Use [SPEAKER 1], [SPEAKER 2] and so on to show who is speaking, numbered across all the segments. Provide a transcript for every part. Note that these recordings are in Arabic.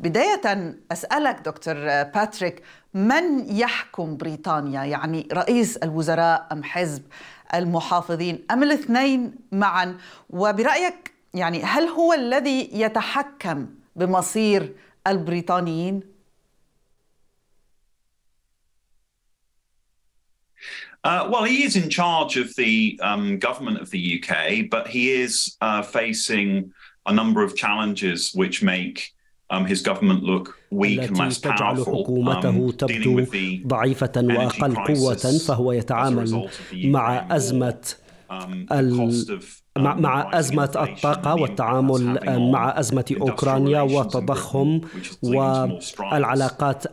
[SPEAKER 1] بداية أسألك دكتور باتريك من يحكم بريطانيا يعني رئيس الوزراء أم حزب المحافظين أم الاثنين معا وبرأيك يعني هل هو الذي يتحكم بمصير البريطانيين؟
[SPEAKER 2] Uh, well, he is in charge of the um, government of the UK, but he is uh, facing a number of challenges which make Um, التي تجعل حكومته um, تبدو
[SPEAKER 3] ضعيفة وأقل قوة فهو يتعامل آه، مع أزمة مع أزمة الطاقة والتعامل مع أزمة أوكرانيا وتضخم والعلاقات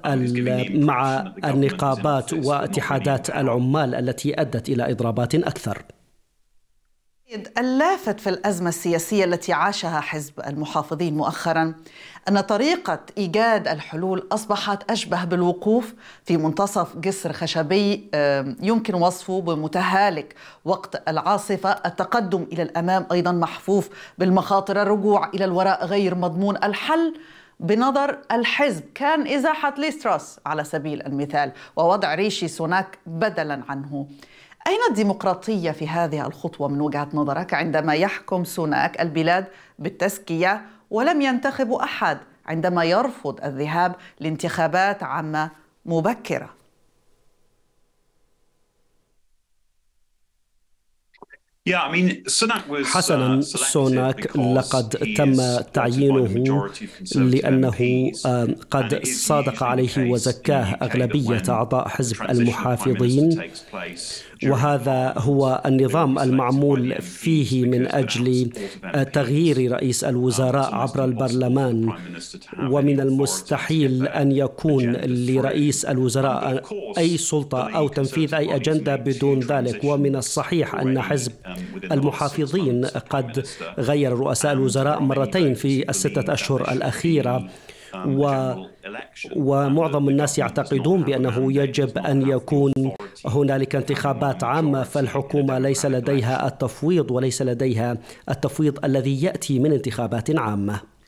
[SPEAKER 3] مع النقابات واتحادات العمال التي أدت إلى إضرابات أكثر
[SPEAKER 1] اللافت في الأزمة السياسية التي عاشها حزب المحافظين مؤخرا أن طريقة إيجاد الحلول أصبحت أشبه بالوقوف في منتصف جسر خشبي يمكن وصفه بمتهالك وقت العاصفة التقدم إلى الأمام أيضا محفوف بالمخاطر الرجوع إلى الوراء غير مضمون الحل بنظر الحزب كان إزاحة ليستراس على سبيل المثال ووضع ريشي سوناك بدلا عنه أين الديمقراطية في هذه الخطوة من وجهة نظرك عندما يحكم سوناك البلاد بالتزكية ولم ينتخب أحد عندما يرفض الذهاب لانتخابات عامة مبكرة؟
[SPEAKER 3] uh, حسنا سوناك لقد تم تعيينه لأنه قد صادق عليه وزكاه أغلبية أعضاء حزب المحافظين وهذا هو النظام المعمول فيه من أجل تغيير رئيس الوزراء عبر البرلمان ومن المستحيل أن يكون لرئيس الوزراء أي سلطة أو تنفيذ أي أجندة بدون ذلك ومن الصحيح أن حزب المحافظين قد غير رؤساء الوزراء مرتين في الستة أشهر الأخيرة و ومعظم الناس يعتقدون بأنه يجب أن يكون هنالك انتخابات عامة فالحكومة ليس لديها التفويض وليس لديها التفويض الذي يأتي من انتخابات عامة